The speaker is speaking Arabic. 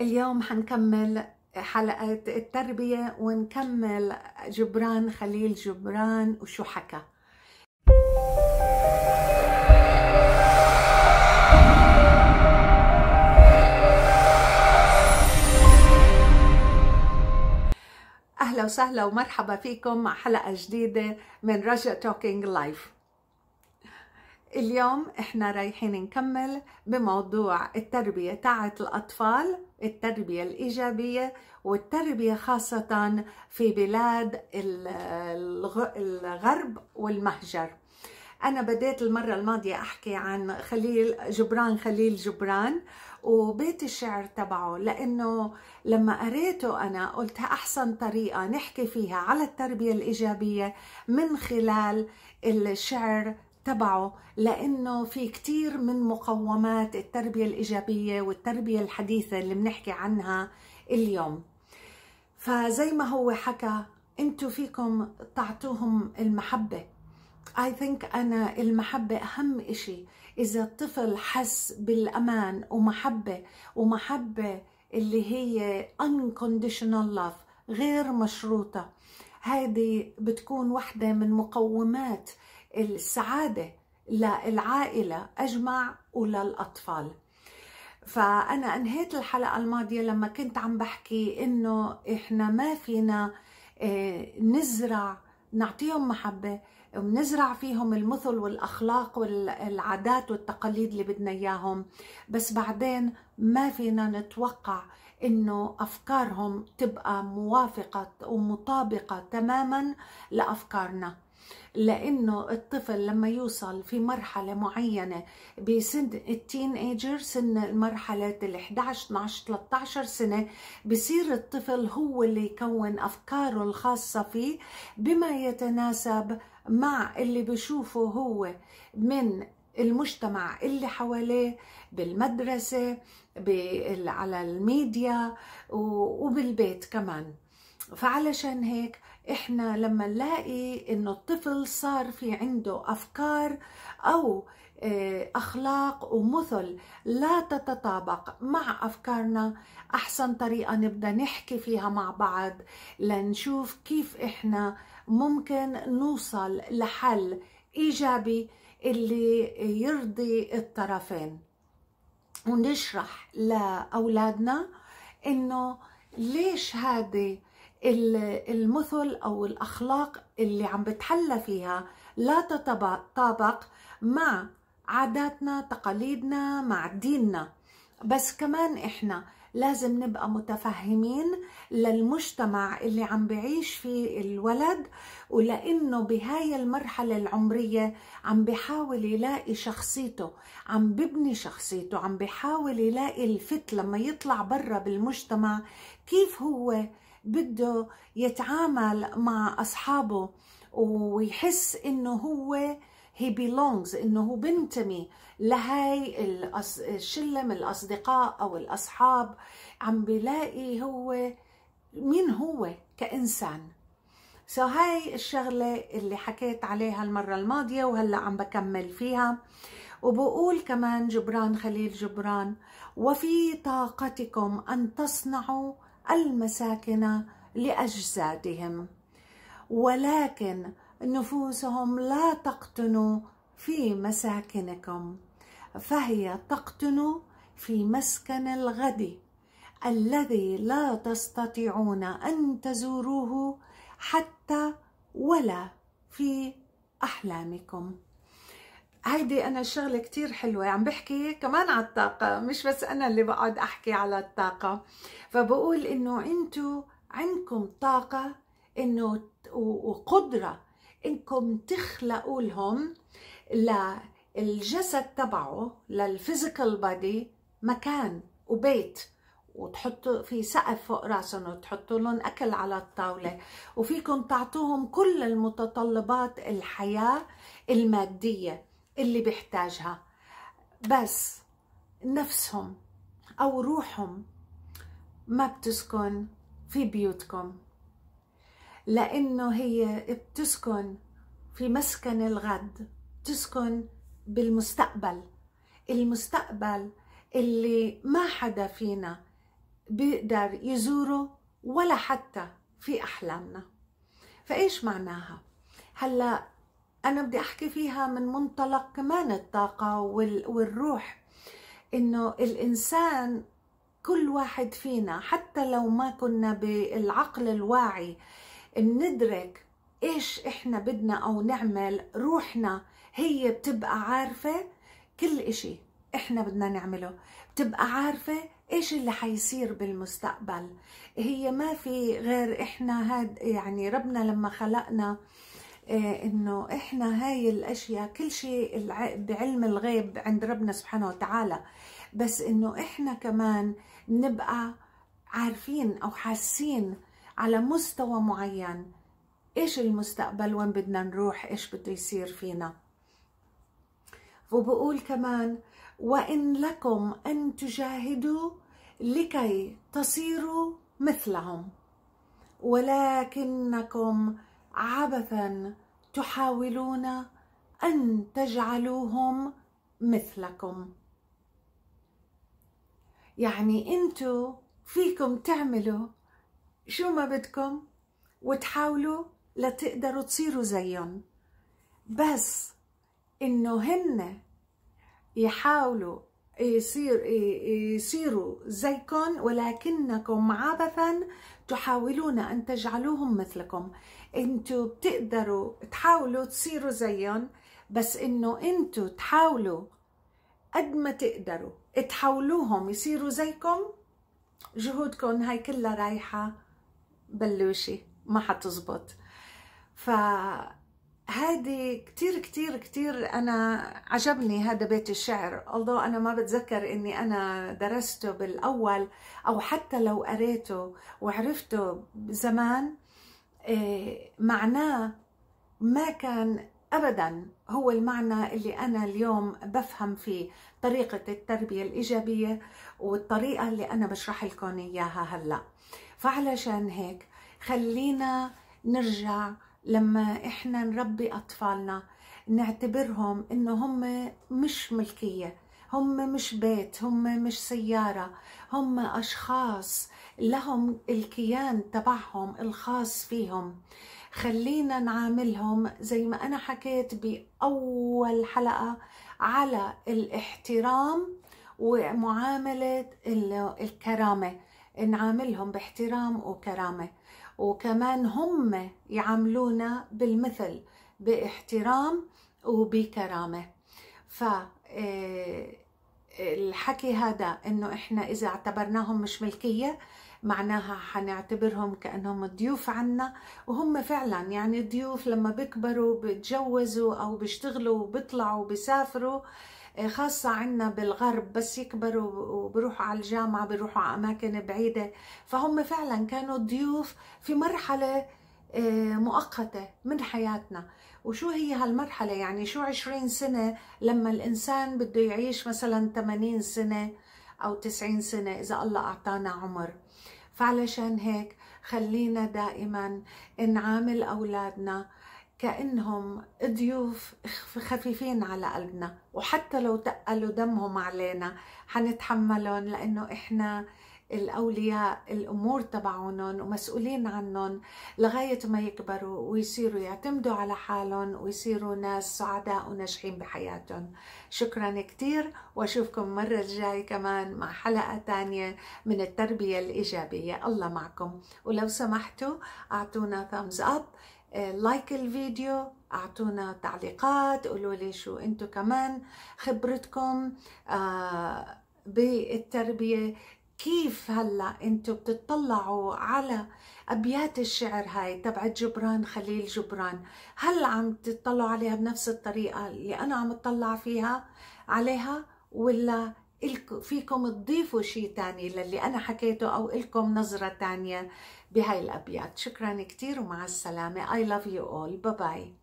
اليوم حنكمل حلقة التربية ونكمل جبران خليل جبران وشو حكى أهلا وسهلا ومرحبا فيكم مع حلقة جديدة من رجا توكينج لايف اليوم احنا رايحين نكمل بموضوع التربية تاعت الأطفال التربية الإيجابية والتربية خاصة في بلاد الغرب والمهجر أنا بديت المرة الماضية أحكي عن خليل جبران خليل جبران وبيت الشعر تبعه لأنه لما قريته أنا قلت أحسن طريقة نحكي فيها على التربية الإيجابية من خلال الشعر تبعه لأنه في كثير من مقومات التربية الإيجابية والتربية الحديثة اللي بنحكي عنها اليوم فزي ما هو حكى انتم فيكم تعطوهم المحبة اي ثينك أنا المحبة أهم شيء إذا الطفل حس بالأمان ومحبة ومحبة اللي هي unconditional love غير مشروطة هذه بتكون واحدة من مقومات السعادة للعائلة أجمع وللأطفال فأنا أنهيت الحلقة الماضية لما كنت عم بحكي إنه إحنا ما فينا آه، نزرع نعطيهم محبة ونزرع فيهم المثل والأخلاق والعادات والتقاليد اللي بدنا إياهم بس بعدين ما فينا نتوقع إنه أفكارهم تبقى موافقة ومطابقة تماما لأفكارنا لانه الطفل لما يوصل في مرحله معينه بسن التين ايجر سن المرحله ال 11 12 13 سنه بصير الطفل هو اللي يكون افكاره الخاصه فيه بما يتناسب مع اللي بشوفه هو من المجتمع اللي حواليه بالمدرسه على الميديا وبالبيت كمان فعلشان هيك احنا لما نلاقي انه الطفل صار في عنده افكار او آه، اخلاق ومثل لا تتطابق مع افكارنا احسن طريقه نبدا نحكي فيها مع بعض لنشوف كيف احنا ممكن نوصل لحل ايجابي اللي يرضي الطرفين ونشرح لاولادنا انه ليش هذه المثل أو الأخلاق اللي عم بتحلى فيها لا تتطابق مع عاداتنا تقاليدنا مع ديننا بس كمان إحنا لازم نبقى متفهمين للمجتمع اللي عم بعيش فيه الولد ولانه بهاي المرحله العمريه عم بحاول يلاقي شخصيته عم ببني شخصيته عم بحاول يلاقي الفت لما يطلع برا بالمجتمع كيف هو بده يتعامل مع أصحابه ويحس إنه هو he belongs إنه هو بنتمي لهاي الشلة من الأصدقاء أو الأصحاب عم بلاقي هو مين هو كإنسان سو so, هاي الشغلة اللي حكيت عليها المرة الماضية وهلأ عم بكمل فيها وبقول كمان جبران خليل جبران وفي طاقتكم أن تصنعوا المساكن لأجسادهم ولكن نفوسهم لا تقتن في مساكنكم فهي تقطن في مسكن الغد الذي لا تستطيعون أن تزوروه حتى ولا في أحلامكم هيدي انا شغله كثير حلوه عم بحكي كمان على الطاقه مش بس انا اللي بقعد احكي على الطاقه فبقول انه انتو عندكم طاقه انه وقدره انكم تخلقوا لهم للجسد تبعه للفيزيكال بادي مكان وبيت وتحطوا في سقف فوق راسهم وتحطوا لهم اكل على الطاوله وفيكم تعطوهم كل المتطلبات الحياه الماديه اللي بيحتاجها بس نفسهم أو روحهم ما بتسكن في بيوتكم لأنه هي بتسكن في مسكن الغد بتسكن بالمستقبل المستقبل اللي ما حدا فينا بيقدر يزوره ولا حتى في أحلامنا فإيش معناها؟ هلأ أنا بدي أحكي فيها من منطلق كمان الطاقة والروح إنه الإنسان كل واحد فينا حتى لو ما كنا بالعقل الواعي بندرك إيش إحنا بدنا أو نعمل روحنا هي بتبقى عارفة كل إشي إحنا بدنا نعمله بتبقى عارفة ايش اللي حيصير بالمستقبل هي ما في غير احنا هاد يعني ربنا لما خلقنا إيه، انه احنا هاي الاشياء كل شيء بعلم الغيب عند ربنا سبحانه وتعالى بس انه احنا كمان نبقى عارفين او حاسين على مستوى معين ايش المستقبل وين بدنا نروح ايش بده يصير فينا وبقول كمان وان لكم ان تجاهدوا لكي تصيروا مثلهم ولكنكم عبثا تحاولون ان تجعلوهم مثلكم يعني انتو فيكم تعملوا شو ما بدكم وتحاولوا لتقدروا تصيروا زيهم بس انه هن يحاولوا إيه يصير إيه، إيه يصيروا زيكم ولكنكم عبثا تحاولون أن تجعلوهم مثلكم انتوا بتقدروا تحاولوا تصيروا زيهم بس انه انتوا تحاولوا قد ما تقدروا تحاولوهم يصيروا زيكم جهودكم هاي كلها رايحة بلوشي ما حتزبط ف هادي كتير كتير كتير أنا عجبني هذا بيت الشعر although أنا ما بتذكر إني أنا درسته بالأول أو حتى لو قريته وعرفته زمان إيه معناه ما كان ابدا هو المعنى اللي انا اليوم بفهم فيه طريقه التربيه الايجابيه والطريقه اللي انا بشرح لكم اياها هلا فعلشان هيك خلينا نرجع لما احنا نربي اطفالنا نعتبرهم انه هم مش ملكيه هم مش بيت هم مش سياره هم اشخاص لهم الكيان تبعهم الخاص فيهم خلينا نعاملهم زي ما انا حكيت باول حلقه على الاحترام ومعامله الكرامه نعاملهم باحترام وكرامه وكمان هم يعاملونا بالمثل باحترام وبكرامة ف آه، الحكي هذا انه احنا اذا اعتبرناهم مش ملكية معناها حنعتبرهم كأنهم ضيوف عنا وهم فعلا يعني ضيوف لما بيكبروا بيتجوزوا او بيشتغلوا وبيطلعوا وبيسافروا آه إيه، خاصة عنا بالغرب بس يكبروا وبروحوا على الجامعة بروحوا على أماكن بعيدة فهم فعلا كانوا ضيوف في مرحلة إيه، مؤقتة من حياتنا وشو هي هالمرحلة يعني شو عشرين سنة لما الإنسان بده يعيش مثلا 80 سنة أو 90 سنة إذا الله أعطانا عمر فعلشان هيك خلينا دائما نعامل أولادنا كأنهم ضيوف خفيفين على قلبنا وحتى لو تقلوا دمهم علينا حنتحملهم لأنه إحنا الأولياء الأمور تبعونهم ومسؤولين عنهم لغاية ما يكبروا ويصيروا يعتمدوا على حالهم ويصيروا ناس سعداء وناجحين بحياتهم شكرا كتير وأشوفكم المرة الجاية كمان مع حلقة تانية من التربية الإيجابية الله معكم ولو سمحتوا أعطونا thumbs up لايك آه، الفيديو اعطونا تعليقات قولوا لي شو انتم كمان خبرتكم آه، بالتربيه كيف هلا انتم بتطلعوا على ابيات الشعر هاي تبعت جبران خليل جبران هل عم تطلعوا عليها بنفس الطريقه اللي انا عم اطلع فيها عليها ولا فيكم تضيفوا شيء تاني للي أنا حكيته أو إلكم نظرة تانية بهاي الأبيات شكرا كتير ومع السلامة I love you all bye bye